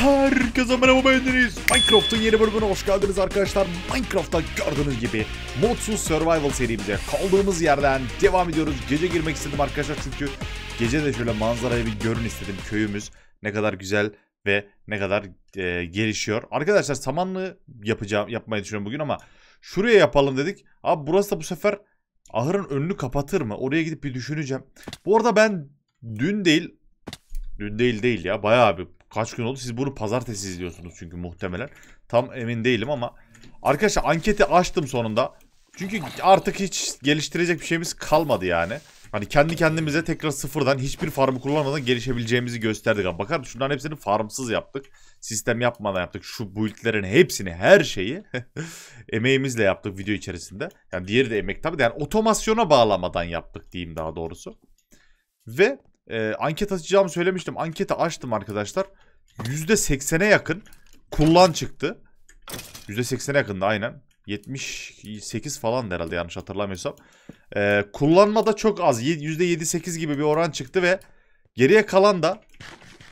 Herkese merhaba ben Deniz. Minecraft'ın yeni bölümüne hoş geldiniz arkadaşlar. Minecraft'ta gördüğünüz gibi Modsuz Survival serimize kaldığımız yerden devam ediyoruz. Gece girmek istedim arkadaşlar çünkü gece de şöyle manzarayı bir görün istedim. Köyümüz ne kadar güzel ve ne kadar e, gelişiyor. Arkadaşlar samanlı yapacağım yapmayı düşünüyorum bugün ama şuraya yapalım dedik. Abi burası da bu sefer ahırın önünü kapatır mı? Oraya gidip bir düşüneceğim. Bu arada ben dün değil dün değil değil ya bayağı bir Kaç gün oldu? Siz bunu pazartesi izliyorsunuz çünkü muhtemelen. Tam emin değilim ama. Arkadaşlar anketi açtım sonunda. Çünkü artık hiç geliştirecek bir şeyimiz kalmadı yani. Hani kendi kendimize tekrar sıfırdan hiçbir farmı kullanmadan gelişebileceğimizi gösterdik. Ama bakar şunların hepsini farmsız yaptık. Sistem yapmadan yaptık. Şu buildlerin hepsini her şeyi emeğimizle yaptık video içerisinde. Yani diğeri de emek tabii de yani otomasyona bağlamadan yaptık diyeyim daha doğrusu. Ve e, anket açacağımı söylemiştim. Anketi açtım arkadaşlar. %80'e yakın kullan çıktı. %80'e yakında aynen. 78 falan herhalde yanlış hatırlamıyorsam. Ee, kullanmada çok az %7-8 gibi bir oran çıktı ve geriye kalan da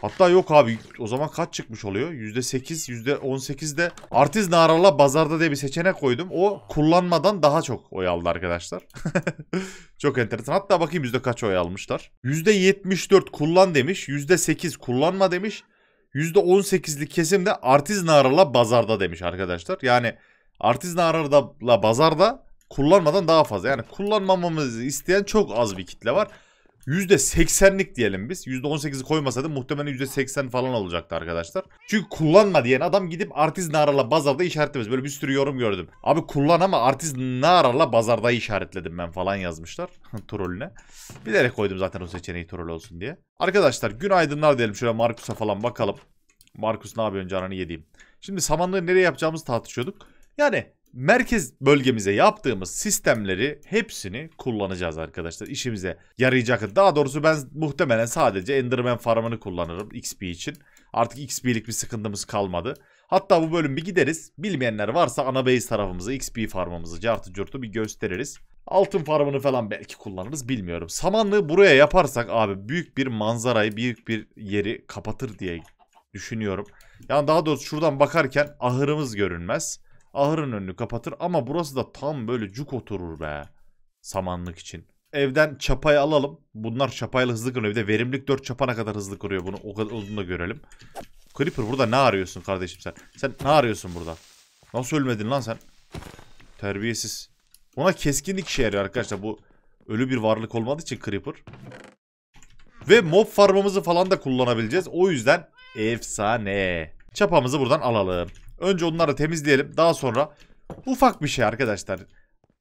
Hatta yok abi o zaman kaç çıkmış oluyor? %8, %18'de artiz narala bazarda diye bir seçenek koydum. O kullanmadan daha çok oy aldı arkadaşlar. çok enteresan. Hatta bakayım yüzde kaç oy almışlar. %74 kullan demiş. %8 kullanma demiş. %18'lik kesim de artiz narala bazarda demiş arkadaşlar. Yani artiz narala bazarda kullanmadan daha fazla. Yani kullanmamamızı isteyen çok az bir kitle var. %80'lik diyelim biz. %18'i koymasaydı muhtemelen %80 falan olacaktı arkadaşlar. Çünkü kullanma diyen adam gidip artist narala bazarda işaretlemez. Böyle bir sürü yorum gördüm. Abi kullan ama artist narala bazarda işaretledim ben falan yazmışlar. Trollüne. Bilerek koydum zaten o seçeneği troll olsun diye. Arkadaşlar günaydınlar diyelim. Şöyle Markus'a falan bakalım. Markus ne yapıyor önce ananı yediğim. Şimdi samanlığı nereye yapacağımızı tartışıyorduk. Yani merkez bölgemize yaptığımız sistemleri hepsini kullanacağız arkadaşlar. İşimize yarayacak. Daha doğrusu ben muhtemelen sadece Enderman farmını kullanırım XP için. Artık XP'lik bir sıkıntımız kalmadı. Hatta bu bölüm bir gideriz. Bilmeyenler varsa ana base tarafımızı, XP farmımızı, cartı curtu bir gösteririz. Altın farmını falan belki kullanırız bilmiyorum. Samanlığı buraya yaparsak abi büyük bir manzarayı, büyük bir yeri kapatır diye düşünüyorum. Yani daha doğrusu şuradan bakarken ahırımız görünmez. Ahırın önünü kapatır ama burası da tam böyle cuk oturur be. Samanlık için. Evden çapayı alalım. Bunlar çapayla hızlı kırıyor. Bir de verimlilik 4 çapana kadar hızlı kırıyor bunu. O kadar olduğunu da görelim. Creeper burada ne arıyorsun kardeşim sen? Sen ne arıyorsun burada? Nasıl ölmedin lan sen? Terbiyesiz. Ona keskinlik işe yarıyor arkadaşlar. Bu ölü bir varlık olmadığı için Creeper. Ve mob farmımızı falan da kullanabileceğiz. O yüzden efsane. Çapamızı buradan alalım. Önce onları temizleyelim. Daha sonra ufak bir şey arkadaşlar.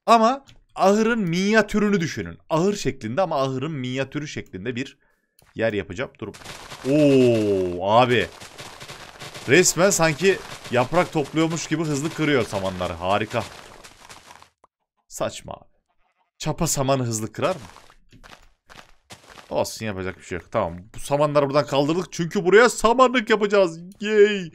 Ama ahırın minyatürünü düşünün. Ahır şeklinde ama ahırın minyatürü şeklinde bir yer yapacağım. Durup. Oo abi. Resmen sanki yaprak topluyormuş gibi hızlı kırıyor samanları. Harika. Saçma Çapa samanı hızlı kırar mı? Olsun yapacak bir şey yok. Tamam bu samanları buradan kaldırdık. Çünkü buraya samanlık yapacağız. Yay.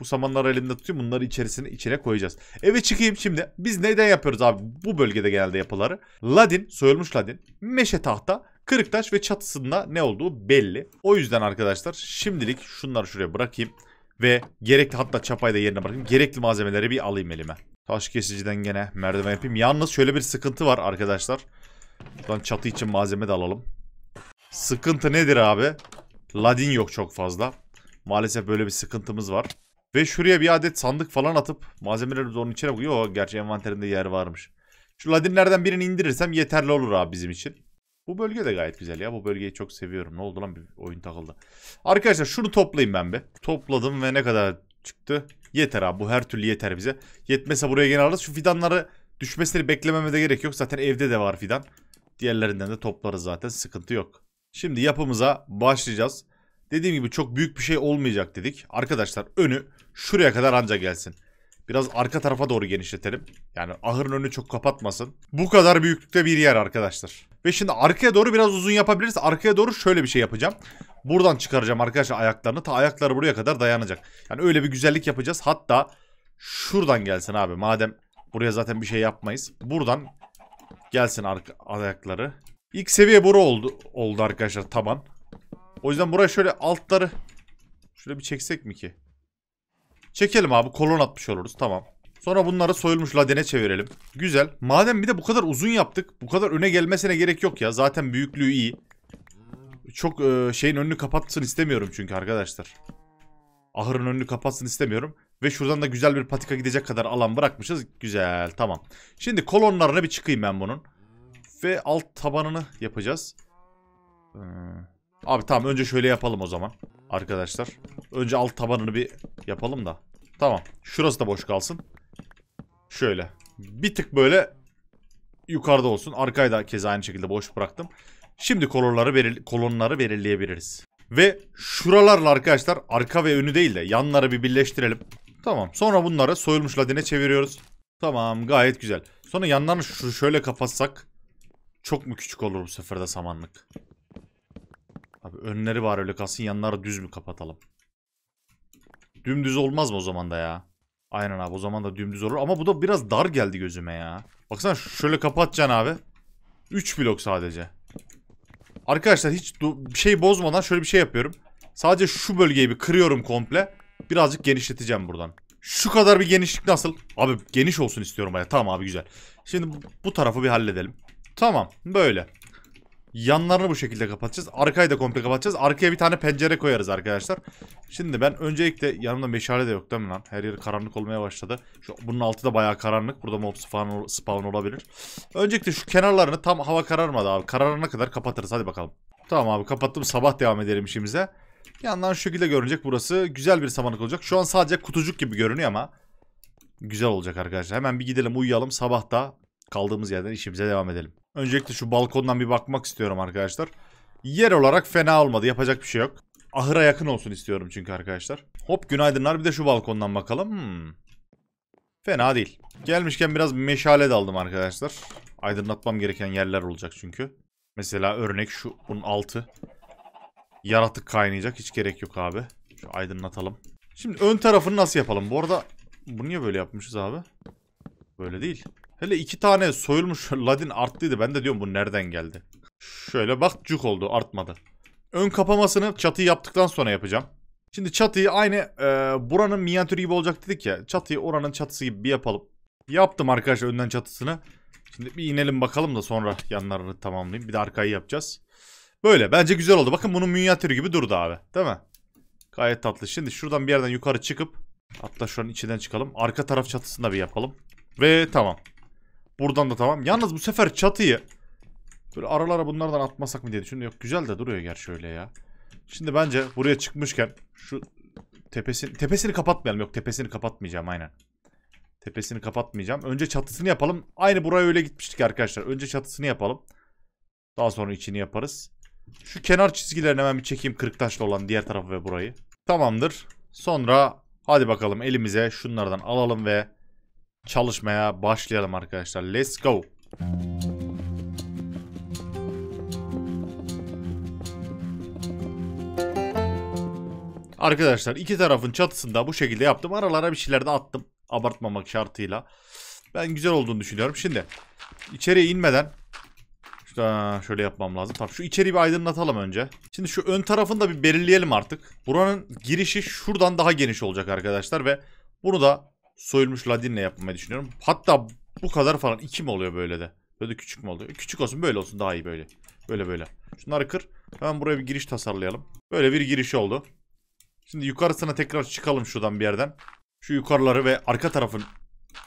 Bu samanları elimde tutuyorum. Bunları içerisine içine koyacağız. Eve çıkayım şimdi. Biz neden yapıyoruz abi bu bölgede genelde yapıları? Ladin, soyulmuş ladin, meşe tahta, kırık taş ve çatısında ne olduğu belli. O yüzden arkadaşlar şimdilik şunları şuraya bırakayım. Ve gerekli hatta çapayı da yerine bırakayım. Gerekli malzemeleri bir alayım elime. Taş kesiciden gene merdiven yapayım. Yalnız şöyle bir sıkıntı var arkadaşlar. Buradan çatı için malzeme de alalım. Sıkıntı nedir abi? Ladin yok çok fazla. Maalesef böyle bir sıkıntımız var. Ve şuraya bir adet sandık falan atıp malzemelerimizi onun içine koyuyor. Yo, gerçi envanterinde yer varmış. Şu ladinlerden birini indirirsem yeterli olur abi bizim için. Bu bölge de gayet güzel ya. Bu bölgeyi çok seviyorum. Ne oldu lan? Bir oyun takıldı. Arkadaşlar şunu toplayayım ben be. Topladım ve ne kadar çıktı? Yeter abi. Bu her türlü yeter bize. Yetmese buraya gene alırız. Şu fidanları düşmesini beklememe de gerek yok. Zaten evde de var fidan. Diğerlerinden de toplarız zaten. Sıkıntı yok. Şimdi yapımıza başlayacağız. Dediğim gibi çok büyük bir şey olmayacak dedik. Arkadaşlar önü şuraya kadar anca gelsin. Biraz arka tarafa doğru genişletelim. Yani ahırın önü çok kapatmasın. Bu kadar büyüklükte bir yer arkadaşlar. Ve şimdi arkaya doğru biraz uzun yapabiliriz. Arkaya doğru şöyle bir şey yapacağım. Buradan çıkaracağım arkadaşlar ayaklarını. Ta ayakları buraya kadar dayanacak. Yani öyle bir güzellik yapacağız. Hatta şuradan gelsin abi. Madem buraya zaten bir şey yapmayız. Buradan gelsin ayakları. İlk seviye boru oldu, oldu arkadaşlar taban. O yüzden buraya şöyle altları şöyle bir çeksek mi ki? Çekelim abi kolon atmış oluruz tamam. Sonra bunları soyulmuş ladene çevirelim. Güzel. Madem bir de bu kadar uzun yaptık. Bu kadar öne gelmesine gerek yok ya. Zaten büyüklüğü iyi. Çok e, şeyin önünü kapatsın istemiyorum çünkü arkadaşlar. Ahırın önünü kapatsın istemiyorum. Ve şuradan da güzel bir patika gidecek kadar alan bırakmışız. Güzel tamam. Şimdi kolonlarına bir çıkayım ben bunun. Ve alt tabanını yapacağız. Hmm. Abi tamam önce şöyle yapalım o zaman. Arkadaşlar. Önce alt tabanını bir yapalım da. Tamam. Şurası da boş kalsın. Şöyle. Bir tık böyle yukarıda olsun. Arkayı da kez aynı şekilde boş bıraktım. Şimdi kolonları, belirli kolonları belirleyebiliriz. Ve şuralarla arkadaşlar arka ve önü değil de yanları bir birleştirelim. Tamam. Sonra bunları soyulmuş ladine çeviriyoruz. Tamam gayet güzel. Sonra yanlarını şöyle kapatsak çok mu küçük olur bu sefer de samanlık? Abi önleri var öyle kalsın yanları düz mü kapatalım? Dümdüz olmaz mı o zaman da ya? Aynen abi o zaman da dümdüz olur ama bu da biraz dar geldi gözüme ya. Baksana şöyle kapatacaksın abi. 3 blok sadece. Arkadaşlar hiç bir şey bozmadan şöyle bir şey yapıyorum. Sadece şu bölgeyi bir kırıyorum komple. Birazcık genişleteceğim buradan. Şu kadar bir genişlik nasıl? Abi geniş olsun istiyorum baya. Tamam abi güzel. Şimdi bu, bu tarafı bir halledelim. Tamam böyle. Yanlarını bu şekilde kapatacağız. Arkayı da komple kapatacağız. Arkaya bir tane pencere koyarız arkadaşlar. Şimdi ben öncelikle yanımda meşale de yok değil mi lan? Her yer karanlık olmaya başladı. Şu, bunun altı da bayağı karanlık. Burada mob spawn, spawn olabilir. Öncelikle şu kenarlarını tam hava kararmadı abi. Kararana kadar kapatırız. Hadi bakalım. Tamam abi kapattım. Sabah devam edelim işimize. Yandan şu şekilde görünecek burası. Güzel bir samanlık olacak. Şu an sadece kutucuk gibi görünüyor ama. Güzel olacak arkadaşlar. Hemen bir gidelim uyuyalım. Sabah da kaldığımız yerden işimize devam edelim. Öncelikle şu balkondan bir bakmak istiyorum arkadaşlar. Yer olarak fena olmadı. Yapacak bir şey yok. Ahıra yakın olsun istiyorum çünkü arkadaşlar. Hop günaydınlar. Bir de şu balkondan bakalım. Hmm. Fena değil. Gelmişken biraz meşale de aldım arkadaşlar. Aydınlatmam gereken yerler olacak çünkü. Mesela örnek şu bunun altı. Yaratık kaynayacak. Hiç gerek yok abi. Şu aydınlatalım. Şimdi ön tarafını nasıl yapalım? Bu arada bunu niye böyle yapmışız abi? Böyle değil. Hele iki tane soyulmuş ladin arttıydı. Ben de diyorum bu nereden geldi? Şöyle bak cuk oldu artmadı. Ön kapamasını çatıyı yaptıktan sonra yapacağım. Şimdi çatıyı aynı e, buranın minyatürü gibi olacak dedik ya. Çatıyı oranın çatısı gibi bir yapalım. Yaptım arkadaşlar önden çatısını. Şimdi bir inelim bakalım da sonra yanlarını tamamlayayım. Bir de arkayı yapacağız. Böyle bence güzel oldu. Bakın bunun minyatürü gibi durdu abi. Değil mi? Gayet tatlı. Şimdi şuradan bir yerden yukarı çıkıp hatta şuranın içinden çıkalım. Arka taraf çatısını da bir yapalım. Ve tamam. Buradan da tamam. Yalnız bu sefer çatıyı böyle aralara bunlardan atmasak mı diye düşündüm. Yok güzel de duruyor gerçi öyle ya. Şimdi bence buraya çıkmışken şu tepesini, tepesini kapatmayalım. Yok tepesini kapatmayacağım aynen. Tepesini kapatmayacağım. Önce çatısını yapalım. Aynı buraya öyle gitmiştik arkadaşlar. Önce çatısını yapalım. Daha sonra içini yaparız. Şu kenar çizgilerini hemen bir çekeyim. Kırıktaşlı olan diğer tarafı ve burayı. Tamamdır. Sonra hadi bakalım elimize şunlardan alalım ve çalışmaya başlayalım arkadaşlar. Let's go. Arkadaşlar iki tarafın çatısında bu şekilde yaptım. Aralara bir şeyler de attım. Abartmamak şartıyla. Ben güzel olduğunu düşünüyorum. Şimdi içeriye inmeden işte şöyle yapmam lazım. Tamam şu içeriği bir aydınlatalım önce. Şimdi şu ön tarafını da bir belirleyelim artık. Buranın girişi şuradan daha geniş olacak arkadaşlar ve bunu da soyulmuş ladinle yapmayı düşünüyorum. Hatta bu kadar falan. iki mi oluyor böyle de? Böyle de küçük mü oluyor? Küçük olsun böyle olsun daha iyi böyle. Böyle böyle. Şunları kır. Hemen buraya bir giriş tasarlayalım. Böyle bir giriş oldu. Şimdi yukarısına tekrar çıkalım şuradan bir yerden. Şu yukarıları ve arka tarafın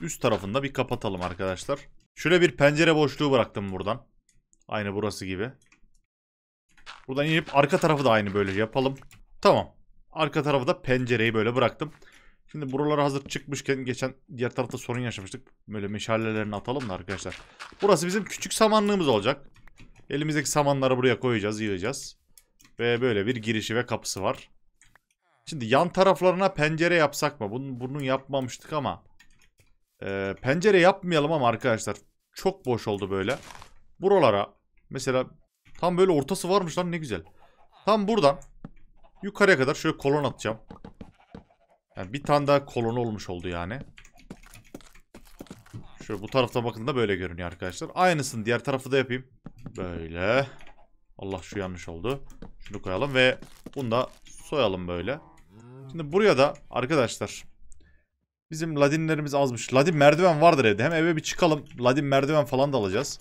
üst tarafında bir kapatalım arkadaşlar. Şöyle bir pencere boşluğu bıraktım buradan. Aynı burası gibi. Buradan inip arka tarafı da aynı böyle yapalım. Tamam. Arka tarafı da pencereyi böyle bıraktım. Şimdi buralara hazır çıkmışken geçen diğer tarafta sorun yaşamıştık. Böyle meşalelerini atalım da arkadaşlar. Burası bizim küçük samanlığımız olacak. Elimizdeki samanları buraya koyacağız, yığacağız. Ve böyle bir girişi ve kapısı var. Şimdi yan taraflarına pencere yapsak mı? Bunu, bunu yapmamıştık ama. Ee, pencere yapmayalım ama arkadaşlar. Çok boş oldu böyle. Buralara mesela tam böyle ortası varmış lan ne güzel. Tam buradan yukarıya kadar şöyle kolon atacağım. Yani bir tane daha kolon olmuş oldu yani. Şöyle bu tarafta bakın da böyle görünüyor arkadaşlar. Aynısını diğer tarafı da yapayım. Böyle. Allah şu yanlış oldu. Şunu koyalım ve bunu da soyalım böyle. Şimdi buraya da arkadaşlar bizim ladinlerimiz azmış. Ladin merdiven vardır evde. Hem eve bir çıkalım. Ladin merdiven falan da alacağız.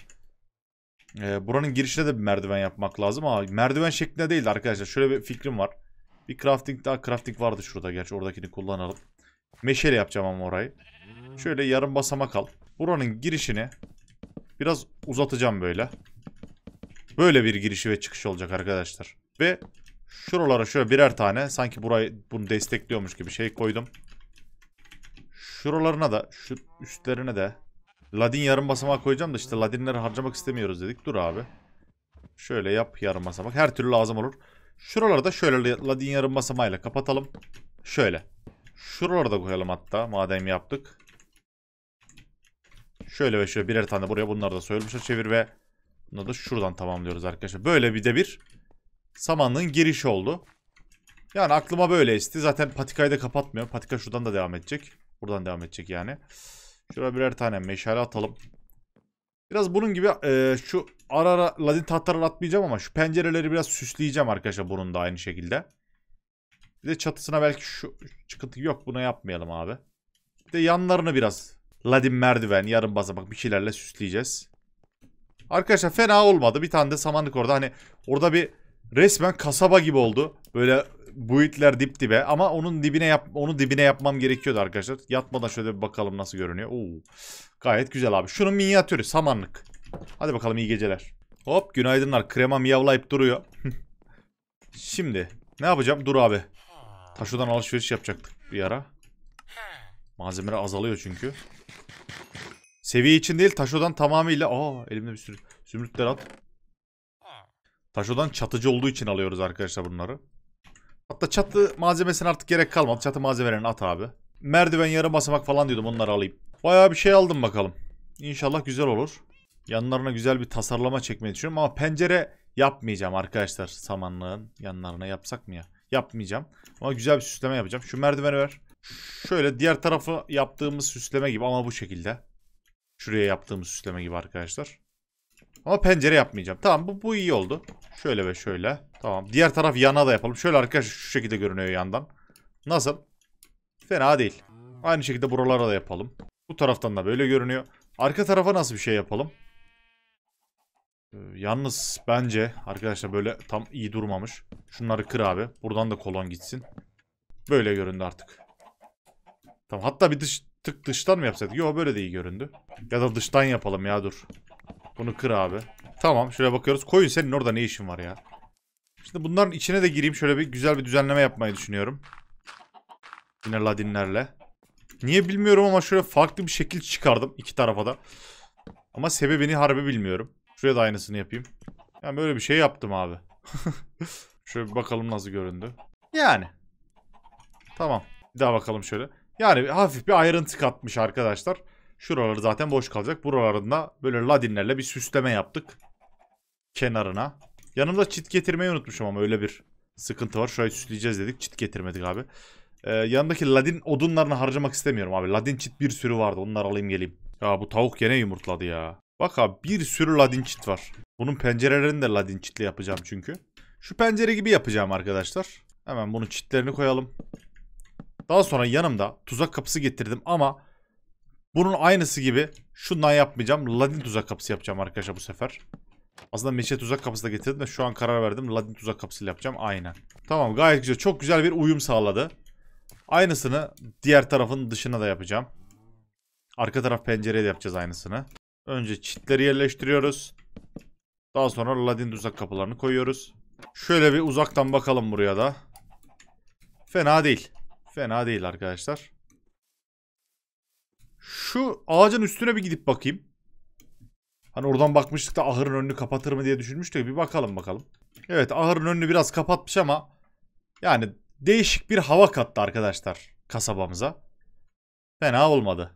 Ee, buranın girişine de bir merdiven yapmak lazım ama merdiven şeklinde değil arkadaşlar. Şöyle bir fikrim var. Bir crafting daha. Crafting vardı şurada gerçi. Oradakini kullanalım. Meşale yapacağım ama orayı. Şöyle yarım basamak al. Buranın girişini biraz uzatacağım böyle. Böyle bir girişi ve çıkışı olacak arkadaşlar. Ve şuralara şöyle birer tane sanki burayı bunu destekliyormuş gibi şey koydum. Şuralarına da şu üstlerine de Ladin yarım basamağa koyacağım da işte Ladinleri harcamak istemiyoruz dedik. Dur abi. Şöyle yap yarım basamak. Her türlü lazım olur. Şuraları da şöyle ladin yarım basamayla kapatalım. Şöyle. Şuraları da koyalım hatta madem yaptık. Şöyle ve şöyle birer tane buraya bunları da soyulmuşa çevir ve bunu da şuradan tamamlıyoruz arkadaşlar. Böyle bir de bir samanlığın girişi oldu. Yani aklıma böyle esti. Zaten patikayı da kapatmıyor. Patika şuradan da devam edecek. Buradan devam edecek yani. Şuraya birer tane meşale atalım. Biraz bunun gibi e, şu ara ara ladin tahtları atmayacağım ama şu pencereleri biraz süsleyeceğim arkadaşlar bunun da aynı şekilde. Bir de çatısına belki şu çıkıntı yok buna yapmayalım abi. Bir de yanlarını biraz ladin merdiven yarım basamak bir şeylerle süsleyeceğiz. Arkadaşlar fena olmadı. Bir tane de samanlık orada hani orada bir resmen kasaba gibi oldu. Böyle buitler dip dibe ama onun dibine yap onu dibine yapmam gerekiyordu arkadaşlar. Yatmadan şöyle bir bakalım nasıl görünüyor. Oo. Gayet güzel abi. Şunun minyatürü samanlık. Hadi bakalım iyi geceler. Hop günaydınlar. Krema miyavlayıp duruyor. Şimdi ne yapacağım? Dur abi. Taşodan alışveriş yapacaktık bir ara. Malzemeler azalıyor çünkü. Seviye için değil taşodan tamamıyla. Aa elimde bir sürü zümrütler at. Taşodan çatıcı olduğu için alıyoruz arkadaşlar bunları. Hatta çatı malzemesine artık gerek kalmadı. Çatı malzemelerini at abi. Merdiven yarım basamak falan diyordum onları alayım. Bayağı bir şey aldım bakalım. İnşallah güzel olur. Yanlarına güzel bir tasarlama çekmeyi düşünüyorum ama pencere yapmayacağım arkadaşlar samanlığın yanlarına yapsak mı ya? Yapmayacağım ama güzel bir süsleme yapacağım. Şu merdiveni ver. Şöyle diğer tarafı yaptığımız süsleme gibi ama bu şekilde. Şuraya yaptığımız süsleme gibi arkadaşlar. Ama pencere yapmayacağım. Tamam bu, bu iyi oldu. Şöyle ve şöyle. Tamam diğer taraf yana da yapalım. Şöyle arkadaşlar şu şekilde görünüyor yandan. Nasıl? Fena değil. Aynı şekilde buralara da yapalım. Bu taraftan da böyle görünüyor. Arka tarafa nasıl bir şey yapalım? Ee, yalnız bence arkadaşlar böyle tam iyi durmamış. Şunları kır abi. Buradan da kolon gitsin. Böyle göründü artık. Tamam hatta bir dış, tık dıştan mı yapsaydık? Yok böyle de iyi göründü. Ya da dıştan yapalım ya dur. Bunu kır abi. Tamam şöyle bakıyoruz. Koyun senin orada ne işin var ya? Şimdi bunların içine de gireyim. Şöyle bir güzel bir düzenleme yapmayı düşünüyorum. Yine ladinlerle. Niye bilmiyorum ama şöyle farklı bir şekil çıkardım iki tarafa da. Ama sebebini harbi bilmiyorum. Şuraya da aynısını yapayım. Yani böyle bir şey yaptım abi. şöyle bir bakalım nasıl göründü. Yani. Tamam. Bir daha bakalım şöyle. Yani hafif bir ayrıntı katmış arkadaşlar. Şuraları zaten boş kalacak. Buralarında böyle ladinlerle bir süsleme yaptık. Kenarına. Yanımda çit getirmeyi unutmuşum ama öyle bir sıkıntı var. Şöyle süsleyeceğiz dedik. Çit getirmedik abi. Ee, yanındaki ladin odunlarını harcamak istemiyorum abi. Ladin çit bir sürü vardı. Onları alayım geleyim. Ya bu tavuk gene yumurtladı ya. Bak abi bir sürü ladin çit var. Bunun pencerelerini de ladin çitle yapacağım çünkü. Şu pencere gibi yapacağım arkadaşlar. Hemen bunun çitlerini koyalım. Daha sonra yanımda tuzak kapısı getirdim ama bunun aynısı gibi şundan yapmayacağım. Ladin tuzak kapısı yapacağım arkadaşlar bu sefer. Aslında meşe tuzak kapısı da getirdim de şu an karar verdim. Ladin tuzak kapısıyla yapacağım. Aynen. Tamam gayet güzel. Çok güzel bir uyum sağladı. Aynısını diğer tarafın dışına da yapacağım. Arka taraf pencereye de yapacağız aynısını. Önce çitleri yerleştiriyoruz. Daha sonra ladin tuzak kapılarını koyuyoruz. Şöyle bir uzaktan bakalım buraya da. Fena değil. Fena değil arkadaşlar. Şu ağacın üstüne bir gidip bakayım. Hani oradan bakmıştık da ahırın önünü kapatır mı diye düşünmüştük. Bir bakalım bakalım. Evet ahırın önünü biraz kapatmış ama yani değişik bir hava kattı arkadaşlar kasabamıza. Fena olmadı.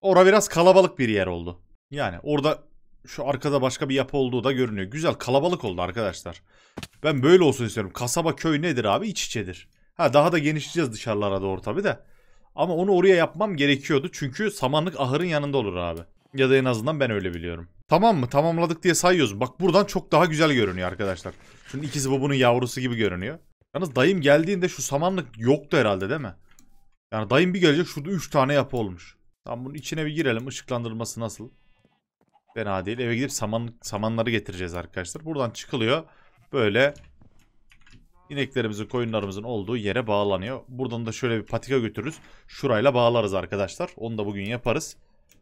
Ora biraz kalabalık bir yer oldu. Yani orada şu arkada başka bir yapı olduğu da görünüyor. Güzel kalabalık oldu arkadaşlar. Ben böyle olsun istiyorum. Kasaba köy nedir abi? İç içedir. Ha daha da genişleyeceğiz dışarılara doğru tabi de. Ama onu oraya yapmam gerekiyordu. Çünkü samanlık ahırın yanında olur abi. Ya da en azından ben öyle biliyorum. Tamam mı? Tamamladık diye sayıyoruz. Bak buradan çok daha güzel görünüyor arkadaşlar. Şunun ikisi bu bunun yavrusu gibi görünüyor. Yalnız dayım geldiğinde şu samanlık yoktu herhalde değil mi? Yani dayım bir gelecek şurada 3 tane yapı olmuş. Tamam bunun içine bir girelim. Işıklandırması nasıl? Fena değil. Eve gidip saman, samanları getireceğiz arkadaşlar. Buradan çıkılıyor. Böyle ineklerimizin, koyunlarımızın olduğu yere bağlanıyor. Buradan da şöyle bir patika götürürüz. Şurayla bağlarız arkadaşlar. Onu da bugün yaparız.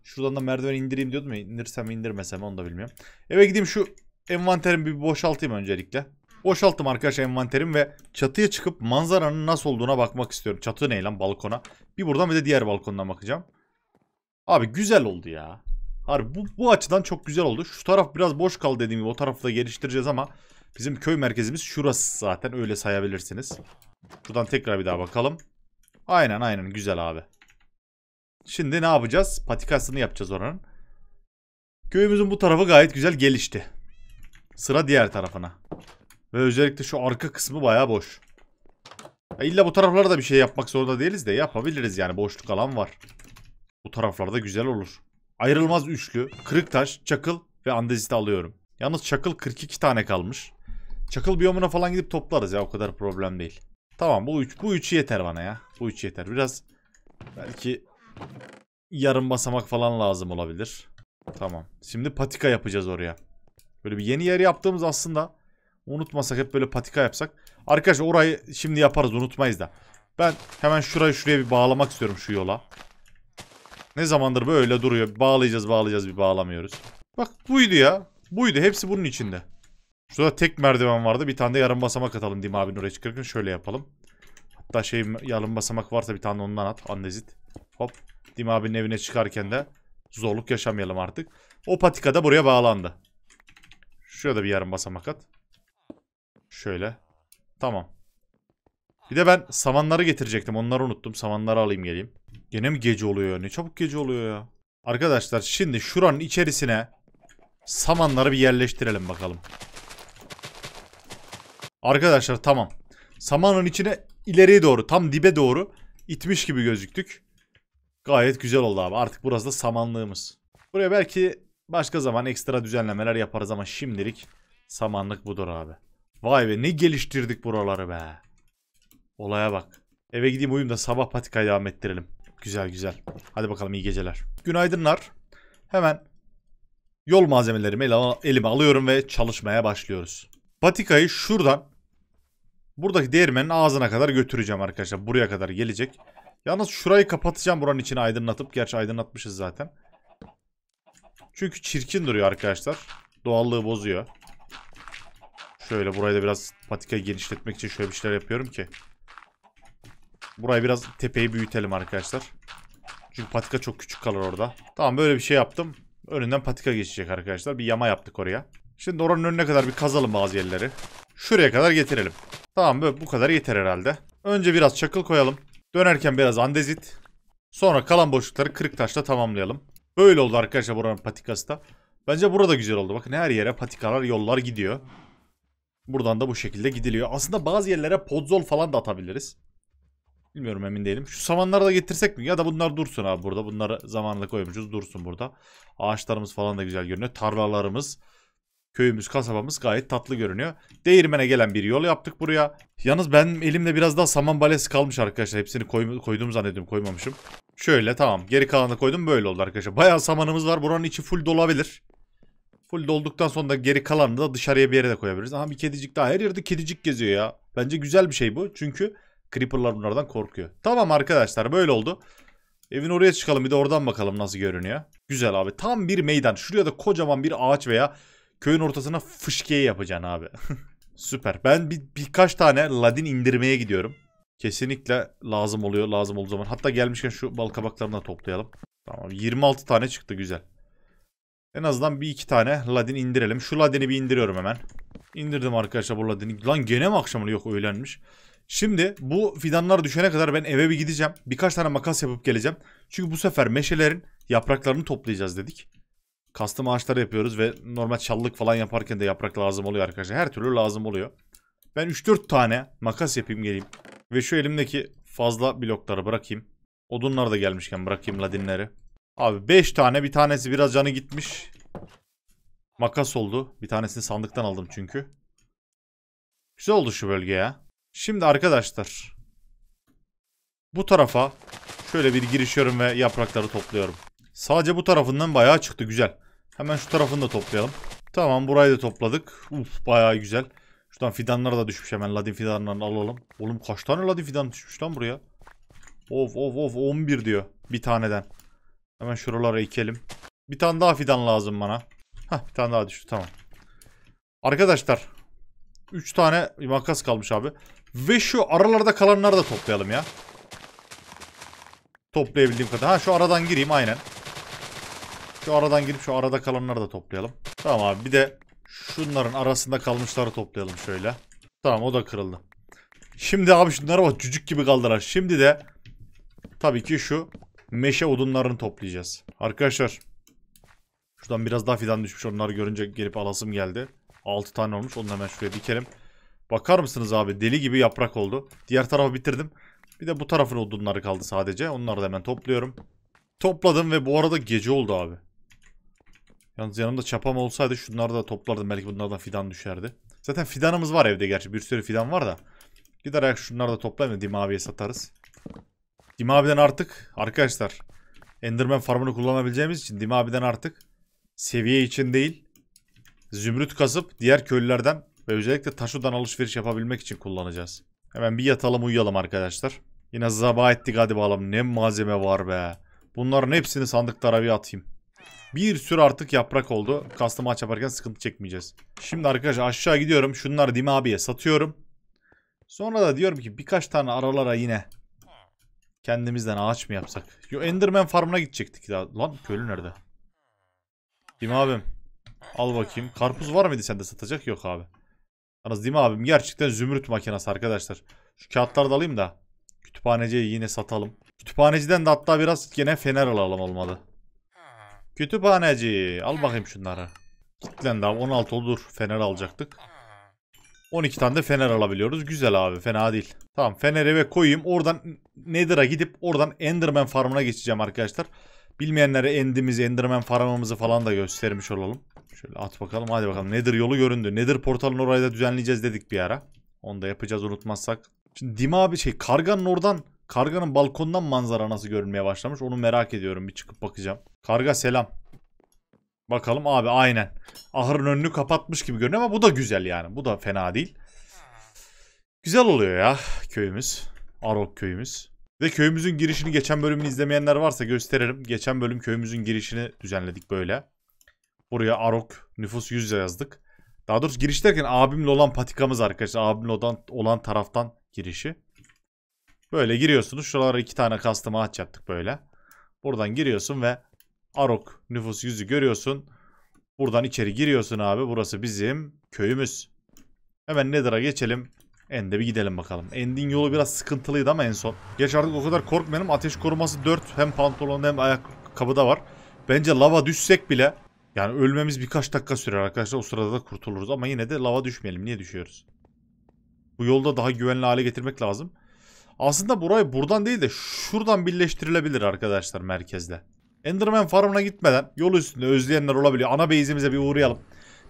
Şuradan da merdiven indireyim diyordum ya. İndirsem indirmesem onu da bilmiyorum. Eve gideyim şu envanterimi bir boşaltayım öncelikle. Boşalttım arkadaşlar envanterim ve çatıya çıkıp manzaranın nasıl olduğuna bakmak istiyorum. Çatı ne lan balkona? Bir buradan bir de diğer balkondan bakacağım. Abi güzel oldu ya. Harbi bu, bu açıdan çok güzel oldu. Şu taraf biraz boş kaldı dediğim gibi. O tarafı da geliştireceğiz ama bizim köy merkezimiz şurası zaten. Öyle sayabilirsiniz. Buradan tekrar bir daha bakalım. Aynen aynen güzel abi. Şimdi ne yapacağız? Patikasını yapacağız oranın. Köyümüzün bu tarafı gayet güzel gelişti. Sıra diğer tarafına. Ve özellikle şu arka kısmı baya boş. Ya illa bu taraflarda bir şey yapmak zorunda değiliz de yapabiliriz yani boşluk alan var. Bu taraflarda güzel olur. Ayrılmaz üçlü, kırık taş, çakıl ve andezit alıyorum. Yalnız çakıl 42 tane kalmış. Çakıl biyomuna falan gidip toplarız ya o kadar problem değil. Tamam bu üç, bu üçü yeter bana ya. Bu üçü yeter. Biraz belki yarım basamak falan lazım olabilir. Tamam. Şimdi patika yapacağız oraya. Böyle bir yeni yer yaptığımız aslında Unutmasak hep böyle patika yapsak. Arkadaşlar orayı şimdi yaparız unutmayız da. Ben hemen şurayı şuraya bir bağlamak istiyorum şu yola. Ne zamandır böyle duruyor. Bağlayacağız bağlayacağız bir bağlamıyoruz. Bak buydu ya. Buydu. Hepsi bunun içinde. Şurada tek merdiven vardı. Bir tane de yarım basamak atalım diyeyim abinin oraya çıkarken. Şöyle yapalım. Hatta şey yarım basamak varsa bir tane ondan at. Andezit. Hop. Dim abinin evine çıkarken de zorluk yaşamayalım artık. O patika da buraya bağlandı. Şurada bir yarım basamak at. Şöyle. Tamam. Bir de ben samanları getirecektim. Onları unuttum. Samanları alayım geleyim. Gene mi gece oluyor Ne çabuk gece oluyor ya. Arkadaşlar şimdi şuranın içerisine samanları bir yerleştirelim bakalım. Arkadaşlar tamam. Samanın içine ileriye doğru tam dibe doğru itmiş gibi gözüktük. Gayet güzel oldu abi. Artık burası da samanlığımız. Buraya belki başka zaman ekstra düzenlemeler yaparız ama şimdilik samanlık budur abi. Vay be ne geliştirdik buraları be. Olaya bak. Eve gideyim uyuyayım da sabah patikayı devam ettirelim. Güzel güzel. Hadi bakalım iyi geceler. Günaydınlar. Hemen yol malzemelerimi elime alıyorum ve çalışmaya başlıyoruz. Patikayı şuradan buradaki değirmenin ağzına kadar götüreceğim arkadaşlar. Buraya kadar gelecek. Yalnız şurayı kapatacağım buranın içini aydınlatıp. Gerçi aydınlatmışız zaten. Çünkü çirkin duruyor arkadaşlar. Doğallığı bozuyor. Şöyle burayı da biraz patika genişletmek için şöyle bir şeyler yapıyorum ki. Burayı biraz tepeyi büyütelim arkadaşlar. Çünkü patika çok küçük kalır orada. Tamam böyle bir şey yaptım. Önünden patika geçecek arkadaşlar. Bir yama yaptık oraya. Şimdi oranın önüne kadar bir kazalım bazı yerleri. Şuraya kadar getirelim. Tamam böyle bu kadar yeter herhalde. Önce biraz çakıl koyalım. Dönerken biraz andezit. Sonra kalan boşlukları kırık taşla tamamlayalım. Böyle oldu arkadaşlar buranın patikası da. Bence burada güzel oldu. Bakın her yere patikalar, yollar gidiyor. Buradan da bu şekilde gidiliyor. Aslında bazı yerlere podzol falan da atabiliriz. Bilmiyorum emin değilim. Şu samanları da getirsek mi? Ya da bunlar dursun abi burada. Bunları zamanında koymuşuz. Dursun burada. Ağaçlarımız falan da güzel görünüyor. Tarlalarımız, köyümüz, kasabamız gayet tatlı görünüyor. Değirmene gelen bir yol yaptık buraya. Yalnız ben elimde biraz daha saman balesi kalmış arkadaşlar. Hepsini koy koyduğumu zannediyorum. Koymamışım. Şöyle tamam. Geri kalanı koydum. Böyle oldu arkadaşlar. Bayağı samanımız var. Buranın içi full dolabilir. Full dolduktan sonra da geri kalanını da dışarıya bir yere de koyabiliriz. Aha bir kedicik daha. Her yerde kedicik geziyor ya. Bence güzel bir şey bu. Çünkü Creeper'lar bunlardan korkuyor. Tamam arkadaşlar böyle oldu. Evin oraya çıkalım bir de oradan bakalım nasıl görünüyor. Güzel abi. Tam bir meydan. Şuraya da kocaman bir ağaç veya köyün ortasına fışkiye yapacaksın abi. Süper. Ben bir, birkaç tane ladin indirmeye gidiyorum. Kesinlikle lazım oluyor. Lazım olduğu zaman. Hatta gelmişken şu bal kabaklarını da toplayalım. Tamam 26 tane çıktı güzel. En azından bir iki tane ladin indirelim. Şu ladini bir indiriyorum hemen. İndirdim arkadaşlar bu ladini. Lan gene mi akşamı yok öğlenmiş. Şimdi bu fidanlar düşene kadar ben eve bir gideceğim. Birkaç tane makas yapıp geleceğim. Çünkü bu sefer meşelerin yapraklarını toplayacağız dedik. Kastım ağaçları yapıyoruz ve normal çallık falan yaparken de yaprak lazım oluyor arkadaşlar. Her türlü lazım oluyor. Ben 3-4 tane makas yapayım geleyim. Ve şu elimdeki fazla blokları bırakayım. Odunlar da gelmişken bırakayım ladinleri. Abi 5 tane bir tanesi biraz canı gitmiş. Makas oldu. Bir tanesini sandıktan aldım çünkü. Güzel oldu şu bölge ya. Şimdi arkadaşlar. Bu tarafa şöyle bir girişiyorum ve yaprakları topluyorum. Sadece bu tarafından bayağı çıktı güzel. Hemen şu tarafını da toplayalım. Tamam burayı da topladık. Uf bayağı güzel. Şuradan fidanlar da düşmüş hemen ladin fidanlarını alalım. Oğlum kaç tane ladin fidan düşmüş lan buraya? Of of of 11 diyor bir taneden. Hemen şuralara ikelim. Bir tane daha fidan lazım bana. Hah bir tane daha düştü tamam. Arkadaşlar. 3 tane makas kalmış abi. Ve şu aralarda kalanları da toplayalım ya. Toplayabildiğim kadar. Ha şu aradan gireyim aynen. Şu aradan girip şu arada kalanları da toplayalım. Tamam abi bir de şunların arasında kalmışları toplayalım şöyle. Tamam o da kırıldı. Şimdi abi şunlara bak cücük gibi kaldılar. Şimdi de tabii ki şu meşe odunlarını toplayacağız. Arkadaşlar şuradan biraz daha fidan düşmüş. Onları görünce gelip alasım geldi. 6 tane olmuş. Onu hemen şuraya dikelim. Bakar mısınız abi deli gibi yaprak oldu. Diğer tarafı bitirdim. Bir de bu tarafın odunları kaldı sadece. Onları da hemen topluyorum. Topladım ve bu arada gece oldu abi. Yalnız yanımda çapam olsaydı şunları da toplardım. Belki bunlardan fidan düşerdi. Zaten fidanımız var evde gerçi. Bir sürü fidan var da. Giderek şunları da toplayalım da Dim abiye satarız. Dim abiden artık arkadaşlar Enderman farmını kullanabileceğimiz için Dim abiden artık seviye için değil zümrüt kasıp diğer köylülerden ve özellikle taşodan alışveriş yapabilmek için kullanacağız. Hemen bir yatalım uyuyalım arkadaşlar. Yine zaba ettik hadi bakalım ne malzeme var be. Bunların hepsini sandıklara bir atayım. Bir sürü artık yaprak oldu. Kastımı aç yaparken sıkıntı çekmeyeceğiz. Şimdi arkadaşlar aşağı gidiyorum. Şunları Dimi abiye satıyorum. Sonra da diyorum ki birkaç tane aralara yine Kendimizden ağaç mı yapsak? Yo Enderman farmına gidecektik daha. Lan köylü nerede? Değil abim? Al bakayım. Karpuz var mıydı sende satacak? Yok abi. Yalnız değil abim? Gerçekten zümrüt makinesi arkadaşlar. Şu kağıtları da alayım da. Kütüphaneciye yine satalım. Kütüphaneciden de hatta biraz yine fener alalım olmalı. Kütüphaneci. Al bakayım şunları. Kitlen daha 16 olur. Fener alacaktık. 12 tane de fener alabiliyoruz. Güzel abi fena değil. Tamam fener eve koyayım. Oradan Nether'a gidip oradan Enderman farmına geçeceğim arkadaşlar. Bilmeyenlere endimizi, Enderman farmımızı falan da göstermiş olalım. Şöyle at bakalım hadi bakalım. Nether yolu göründü. Nether portalını orayı da düzenleyeceğiz dedik bir ara. Onu da yapacağız unutmazsak. Şimdi Dima abi şey karganın oradan karganın balkondan manzara nasıl görünmeye başlamış onu merak ediyorum. Bir çıkıp bakacağım. Karga selam. Bakalım abi aynen. Ahırın önünü kapatmış gibi görünüyor ama bu da güzel yani. Bu da fena değil. Güzel oluyor ya köyümüz. Arok köyümüz. Ve köyümüzün girişini geçen bölümünü izlemeyenler varsa gösteririm Geçen bölüm köyümüzün girişini düzenledik böyle. Buraya Arok nüfus 100 yazdık. Daha doğrusu giriş derken abimle olan patikamız arkadaşlar. Abimle olan, olan taraftan girişi. Böyle giriyorsunuz. Şuralara iki tane custom ağaç yaptık böyle. Buradan giriyorsun ve Arok nüfus yüzü görüyorsun. Buradan içeri giriyorsun abi. Burası bizim köyümüz. Hemen Nether'a geçelim. End'e bir gidelim bakalım. End'in yolu biraz sıkıntılıydı ama en son. Geç artık o kadar korkmayalım. Ateş koruması 4. Hem pantolon hem ayakkabıda var. Bence lava düşsek bile yani ölmemiz birkaç dakika sürer arkadaşlar. O sırada da kurtuluruz ama yine de lava düşmeyelim. Niye düşüyoruz? Bu yolda daha güvenli hale getirmek lazım. Aslında burayı buradan değil de şuradan birleştirilebilir arkadaşlar merkezde. Enderman farmına gitmeden yol üstünde özleyenler olabiliyor. Ana base'imize bir uğrayalım.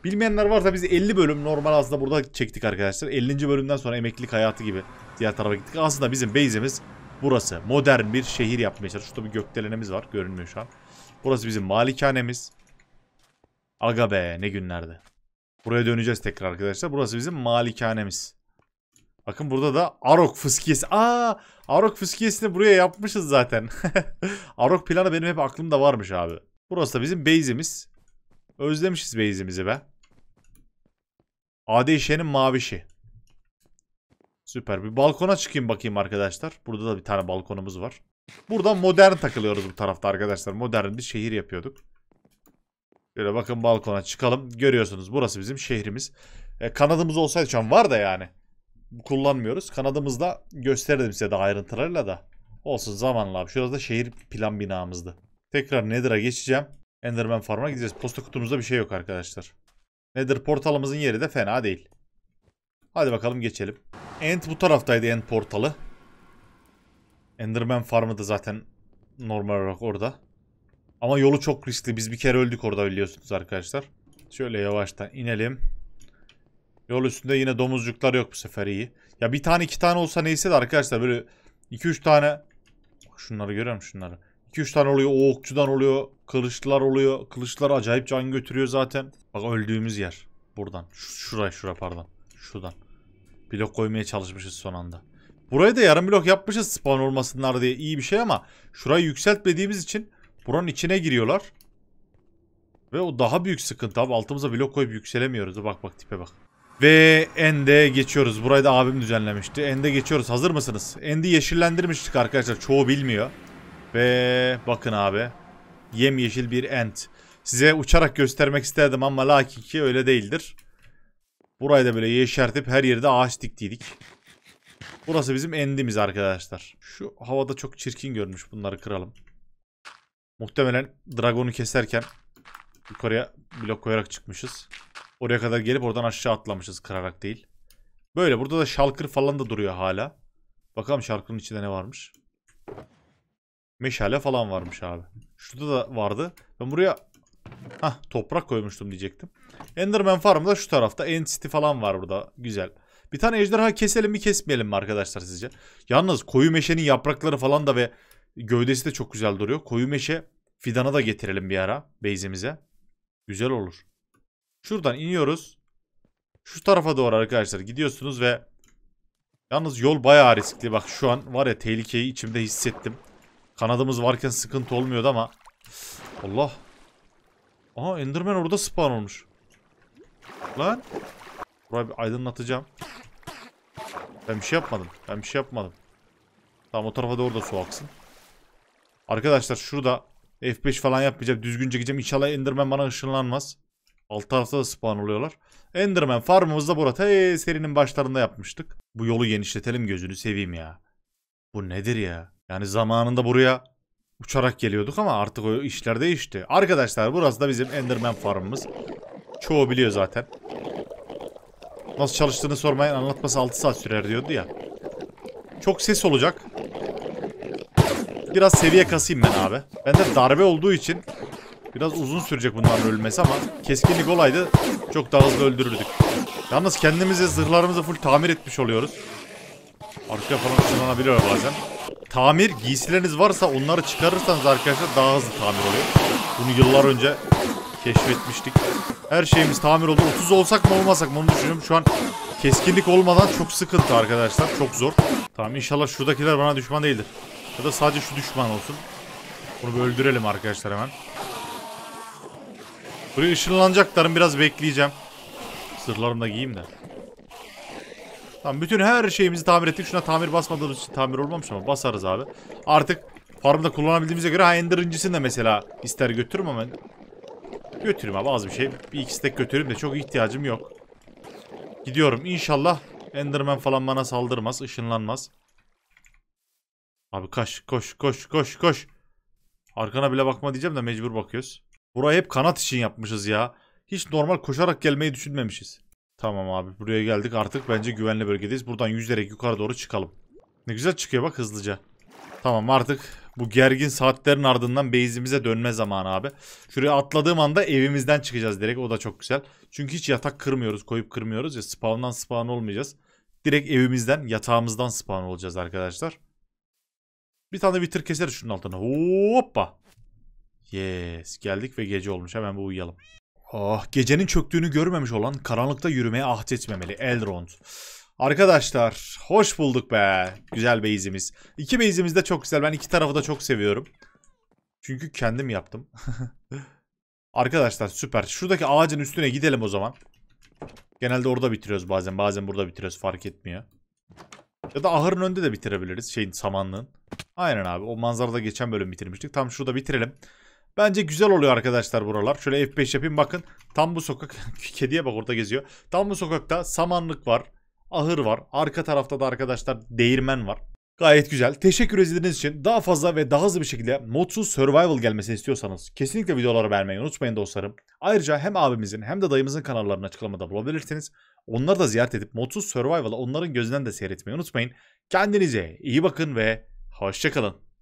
Bilmeyenler varsa biz 50 bölüm normal aslında burada çektik arkadaşlar. 50. bölümden sonra emeklilik hayatı gibi diğer tarafa gittik. Aslında bizim base'imiz burası. Modern bir şehir yapmaya çalışıyoruz. Şurada bir gökdelenimiz var. Görünmüyor şu an. Burası bizim malikanemiz. Aga be ne günlerde? Buraya döneceğiz tekrar arkadaşlar. Burası bizim malikanemiz. Bakın burada da Arok fıskiyesi. Aa, Arok fıskiyesini buraya yapmışız zaten. Arok planı benim hep aklımda varmış abi. Burası da bizim base'imiz. Özlemişiz base'imizi be. ADŞ'nin mavişi. Süper. Bir balkona çıkayım bakayım arkadaşlar. Burada da bir tane balkonumuz var. Burada modern takılıyoruz bu tarafta arkadaşlar. Modern bir şehir yapıyorduk. Böyle bakın balkona çıkalım. Görüyorsunuz burası bizim şehrimiz. E, kanadımız olsaydı şu an var da yani kullanmıyoruz. Kanadımızda gösterdim size daha ayrıntılarıyla da. Olsun zamanla abi. Şurası da şehir plan binamızdı. Tekrar Nether'a geçeceğim. Enderman Farm'a gideceğiz. Posta kutumuzda bir şey yok arkadaşlar. Nether portalımızın yeri de fena değil. Hadi bakalım geçelim. End bu taraftaydı End portalı. Enderman Farm'ı da zaten normal olarak orada. Ama yolu çok riskli. Biz bir kere öldük orada biliyorsunuz arkadaşlar. Şöyle yavaştan inelim. Yol üstünde yine domuzcuklar yok bu sefer iyi. Ya bir tane iki tane olsa neyse de arkadaşlar böyle iki üç tane. Şunları görüyor musun şunları? İki üç tane oluyor. O okçudan oluyor. Kılıçlar oluyor. Kılıçlar acayip can götürüyor zaten. Bak öldüğümüz yer. Buradan. Şuraya şura pardon. Şuradan. Blok koymaya çalışmışız son anda. Burayı da yarım blok yapmışız spawn olmasınlar diye iyi bir şey ama şurayı yükseltmediğimiz için buranın içine giriyorlar. Ve o daha büyük sıkıntı abi altımıza blok koyup yükselemiyoruz. Bak bak tipe bak. Ve Ende geçiyoruz. Burayı da abim düzenlemişti. Ende geçiyoruz. Hazır mısınız? Endi yeşillendirmiştik arkadaşlar. Çoğu bilmiyor. Ve bakın abi. Yemyeşil bir End. Size uçarak göstermek isterdim ama lakin ki öyle değildir. Burayı da böyle yeşertip her yerde ağaç diktiydik. Burası bizim endimiz arkadaşlar. Şu havada çok çirkin görmüş. Bunları kıralım. Muhtemelen dragonu keserken yukarıya blok koyarak çıkmışız. Oraya kadar gelip oradan aşağı atlamışız kırarak değil. Böyle burada da şalkır falan da duruyor hala. Bakalım şalkırın içinde ne varmış. Meşale falan varmış abi. Şurada da vardı. Ben buraya Hah toprak koymuştum diyecektim. Enderman Farm da şu tarafta. End City falan var burada. Güzel. Bir tane ejderha keselim mi kesmeyelim mi arkadaşlar sizce? Yalnız koyu meşenin yaprakları falan da ve gövdesi de çok güzel duruyor. Koyu meşe fidana da getirelim bir ara base'imize. Güzel olur. Şuradan iniyoruz. Şu tarafa doğru arkadaşlar gidiyorsunuz ve yalnız yol bayağı riskli. Bak şu an var ya tehlikeyi içimde hissettim. Kanadımız varken sıkıntı olmuyordu ama. Allah. Aha Enderman orada spawn olmuş. Lan. Burayı bir aydınlatacağım. Ben bir şey yapmadım. Ben bir şey yapmadım. Tamam o tarafa doğru da su aksın. Arkadaşlar şurada F5 falan yapmayacağım. düzgünce gideceğim İnşallah Enderman bana ışınlanmaz. 6 haftada spawn oluyorlar. Enderman farmımızda burada. Hey, ee, serinin başlarında yapmıştık. Bu yolu genişletelim gözünü seveyim ya. Bu nedir ya? Yani zamanında buraya uçarak geliyorduk ama artık o işler değişti. Arkadaşlar burası da bizim Enderman farmımız. Çoğu biliyor zaten. Nasıl çalıştığını sormayın anlatması 6 saat sürer diyordu ya. Çok ses olacak. Biraz seviye kasayım ben abi. Bende darbe olduğu için Biraz uzun sürecek bunların ölmesi ama keskinlik olaydı çok daha hızlı öldürürdük. Yalnız kendimize zırhlarımızı full tamir etmiş oluyoruz. Arkaya falan ısınlanabiliyor bazen. Tamir giysileriniz varsa onları çıkarırsanız arkadaşlar daha hızlı tamir oluyor. Bunu yıllar önce keşfetmiştik. Her şeyimiz tamir oldu. 30 olsak mı olmasak mı onu düşünüyorum. Şu an keskinlik olmadan çok sıkıntı arkadaşlar. Çok zor. Tamam inşallah şuradakiler bana düşman değildir. Ya da sadece şu düşman olsun. Bunu bir öldürelim arkadaşlar hemen. Buraya ışınlanacaklarım biraz bekleyeceğim. sırlarımı da giyeyim de. Tamam bütün her şeyimizi tamir ettik. Şuna tamir basmadığımız için tamir olmamış ama basarız abi. Artık farmda kullanabildiğimize göre ha Ender de mesela ister götürürüm ama götüreyim abi az bir şey. Bir iki stack götüreyim de çok ihtiyacım yok. Gidiyorum inşallah Enderman falan bana saldırmaz, ışınlanmaz. Abi kaç, koş, koş, koş, koş. Arkana bile bakma diyeceğim de mecbur bakıyoruz. Burayı hep kanat için yapmışız ya. Hiç normal koşarak gelmeyi düşünmemişiz. Tamam abi buraya geldik artık. Bence güvenli bölgedeyiz. Buradan yüzerek yukarı doğru çıkalım. Ne güzel çıkıyor bak hızlıca. Tamam artık bu gergin saatlerin ardından base'imize dönme zamanı abi. Şuraya atladığım anda evimizden çıkacağız direkt. O da çok güzel. Çünkü hiç yatak kırmıyoruz. Koyup kırmıyoruz ya. Spawn'dan spawn olmayacağız. Direkt evimizden yatağımızdan spawn olacağız arkadaşlar. Bir tane bitir keseriz şunun altına. Hoppa. Yes. Geldik ve gece olmuş. Hemen bir uyuyalım. Ah gecenin çöktüğünü görmemiş olan karanlıkta yürümeye ahd etmemeli. Elrond. Arkadaşlar hoş bulduk be. Güzel beyzimiz. İki beyzimiz de çok güzel. Ben iki tarafı da çok seviyorum. Çünkü kendim yaptım. Arkadaşlar süper. Şuradaki ağacın üstüne gidelim o zaman. Genelde orada bitiriyoruz bazen. Bazen burada bitiriyoruz fark etmiyor. Ya da ahırın önünde de bitirebiliriz. Şeyin samanlığın. Aynen abi. O manzarada geçen bölüm bitirmiştik. Tam şurada bitirelim. Bence güzel oluyor arkadaşlar buralar. Şöyle F5 yapayım bakın. Tam bu sokak kediye bak orada geziyor. Tam bu sokakta samanlık var. Ahır var. Arka tarafta da arkadaşlar değirmen var. Gayet güzel. Teşekkür ediniz için daha fazla ve daha hızlı bir şekilde modsuz survival gelmesini istiyorsanız kesinlikle videoları beğenmeyi unutmayın dostlarım. Ayrıca hem abimizin hem de dayımızın kanallarını açıklamada bulabilirsiniz. Onları da ziyaret edip modsuz survival'ı onların gözünden de seyretmeyi unutmayın. Kendinize iyi bakın ve hoşçakalın.